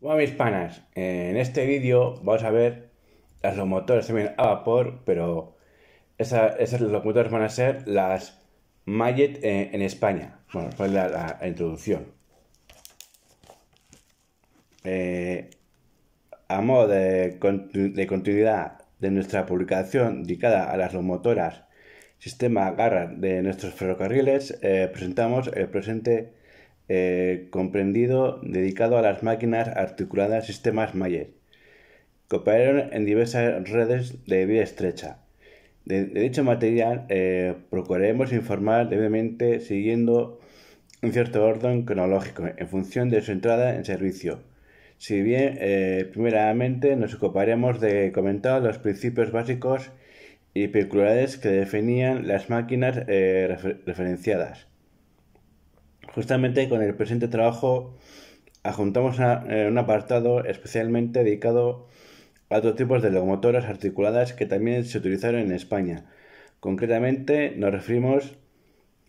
Bueno, mis panas, en este vídeo vamos a ver las locomotoras también a vapor, pero esas locomotoras van a ser las MAGET eh, en, España. Bueno, fue la, introducción. Eh, a modo de, continuidad de nuestra publicación dedicada a las locomotoras sistema garra de nuestros ferrocarriles, eh, presentamos el presente eh, comprendido dedicado a las máquinas articuladas sistemas Mayer, Cooperaron en diversas redes de vía estrecha. De, dicho material eh, procuraremos informar debidamente siguiendo un cierto orden cronológico en función de su entrada en servicio. Si bien, eh, primeramente, nos ocuparemos de comentar los principios básicos y peculiaridades que definían las máquinas referenciadas justamente con el presente trabajo adjuntamos eh, un apartado especialmente dedicado a otros tipos de locomotoras articuladas que también se utilizaron en España. Concretamente nos referimos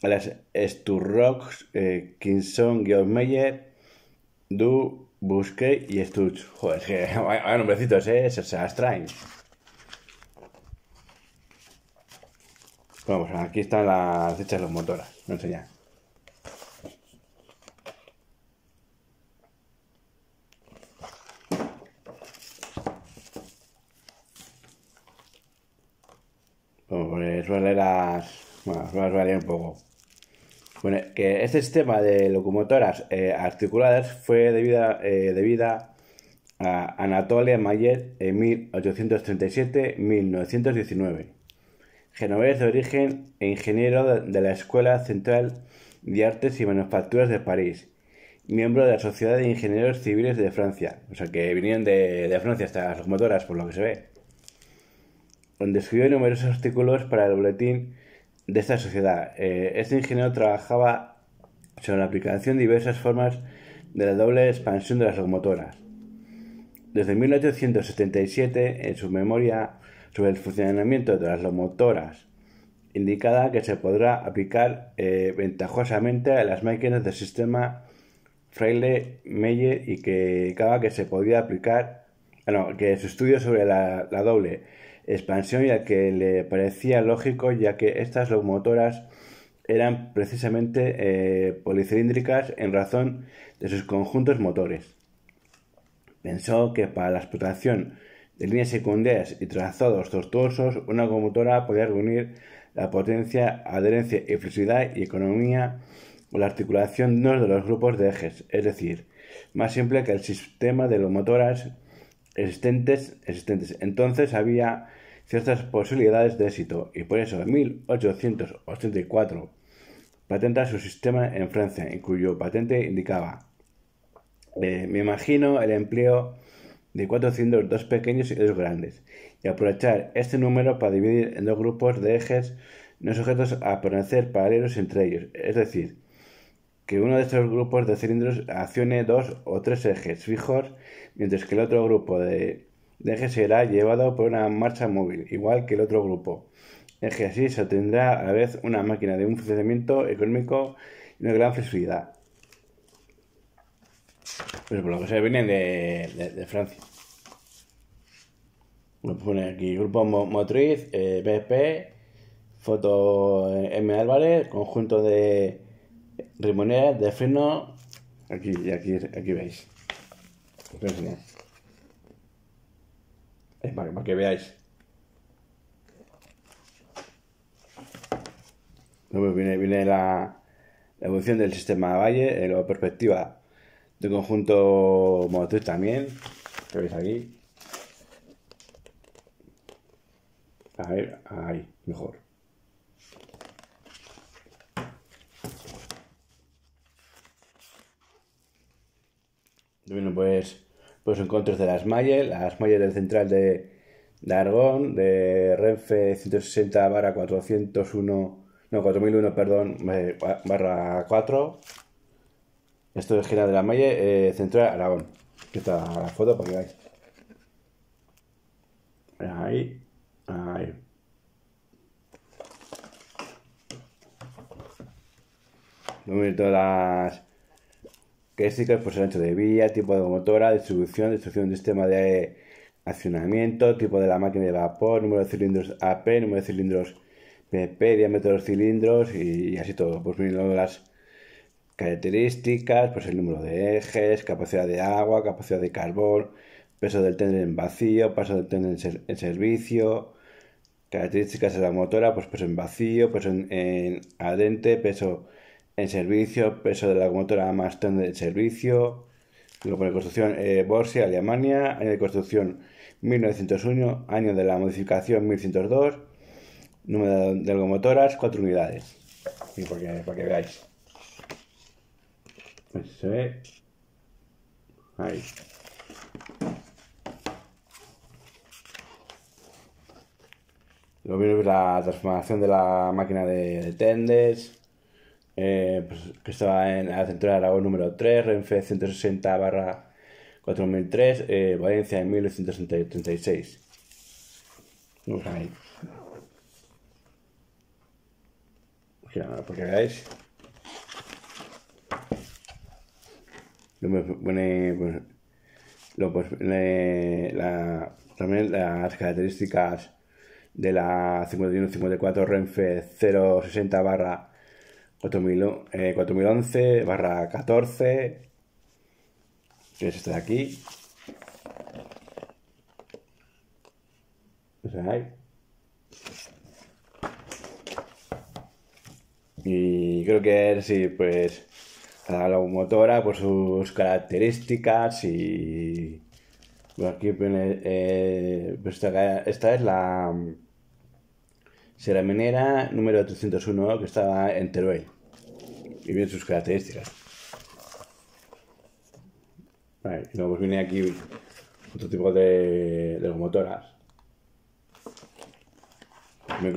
a las Sturrock, eh, Kinson, Meyer, Du, Busquet y Stutz. Joder, es que hay nombrecitos, ¿eh? Se, las Vamos, aquí están las hechas locomotoras, motoras, enseñan. Por las Bueno, un poco. Bueno, que este sistema de locomotoras eh, articuladas fue debido eh, a Anatole Mayer en 1837-1919. Genovés de origen e ingeniero de la Escuela Central de Artes y Manufacturas de París, miembro de la Sociedad de Ingenieros Civiles de Francia. O sea que vinieron de, de Francia estas locomotoras, por lo que se ve donde escribió numerosos artículos para el boletín de esta sociedad. Eh, este ingeniero trabajaba sobre la aplicación de diversas formas de la doble expansión de las locomotoras. Desde 1877, en su memoria sobre el funcionamiento de las locomotoras, indicaba que se podrá aplicar eh, ventajosamente a las máquinas del sistema Fraile Meyer y que que se podía aplicar, que su estudio sobre la, la doble expansión ya que le parecía lógico ya que estas locomotoras eran precisamente eh, policilíndricas en razón de sus conjuntos motores. Pensó que para la explotación de líneas secundarias y trazados tortuosos, una locomotora podía reunir la potencia, adherencia y flexibilidad y economía o la articulación de de los grupos de ejes, es decir, más simple que el sistema de locomotoras existentes, existentes. Entonces había ciertas posibilidades de éxito y por eso en 1884 patenta su sistema en Francia, en cuyo patente indicaba, eh, me imagino el empleo de cuatro dos pequeños y dos grandes, y aprovechar este número para dividir en dos grupos de ejes no sujetos a permanecer paralelos entre ellos, es decir, que uno de estos grupos de cilindros accione dos o tres ejes fijos, mientras que el otro grupo de, ejes será llevado por una marcha móvil, igual que el otro grupo. Eje así se obtendrá a la vez una máquina de un funcionamiento económico y una gran flexibilidad. Pues por lo que se viene de, Francia. Me pone aquí Grupo Motriz, eh, BP, Foto eh, M. Álvarez, conjunto de Rimonera de freno. Aquí, aquí, aquí veis. Es eh, para, que veáis. viene, viene la, evolución del sistema de Valle, en eh, la perspectiva de conjunto motor también, que veis aquí. A ver, ahí, mejor. pues, pues encontros de las malles, las malles del Central de, de de Renfe 160 barra 401, no, 4001, perdón, eh, barra 4. Esto es Gira de la malle eh, Central Aragón. Aquí está la foto para que Ahí, ahí. todas las características, pues el ancho de vía, tipo de motora, distribución, distribución de sistema de accionamiento, tipo de la máquina de vapor, número de cilindros AP, número de cilindros PP, diámetro de los cilindros y, así todo. Pues las características, pues el número de ejes, capacidad de agua, capacidad de carbón, peso del tender en vacío, paso del tender en, servicio, características de la motora, pues peso en vacío, peso en, en adente, peso en servicio, peso de la locomotora más tende de servicio, luego la construcción eh, Alemania, año de construcción 1901, año de la modificación 1102, número de locomotoras 4 unidades. Y porque, para que veáis. Pues Ahí. Lo es la transformación de la máquina de, de tendes. Eh, pues, que estaba en la central de Aragón número 3, Renfe 160 barra 4003, eh, Valencia en 1936. Vamos ahí. Porque veáis. pone, pues lo, la, también las características de la 5154 Renfe 060 barra 4011 eh, barra 14, que es esta de aquí. Pues y creo que es, sí, pues la locomotora por sus características y bueno, aquí eh, pues esta es la Menera, número 301 que estaba en Teruel. Y bien sus características. Vale, y luego pues viene aquí otro tipo de, de locomotoras.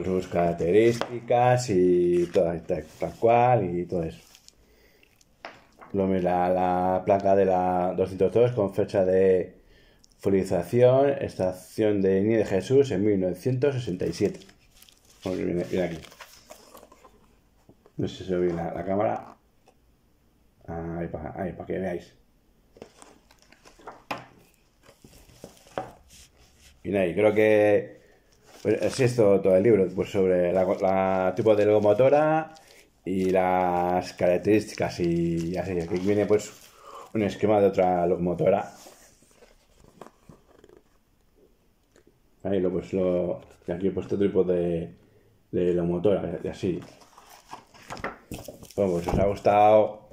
sus características y toda, tal, cual y todo eso. Luego la, la placa de la 202 con fecha de Folización, estación de Ni de Jesús en 1967. Porque viene, aquí. No sé si se ve la, cámara. Ahí para, que veáis. Y ahí, creo que pues, es esto todo el libro, pues sobre la, tipo de locomotora y las características y así. Aquí viene pues un esquema de otra locomotora. Ahí lo pues lo. aquí he puesto tipo de de la motora y así. Bueno, pues os ha gustado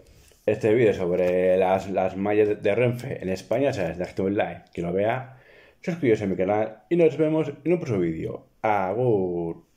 este vídeo sobre las, las mallas de Renfe en España, ya dejad un like, que lo vea, suscribiros a mi canal y nos vemos en un próximo vídeo. Agur.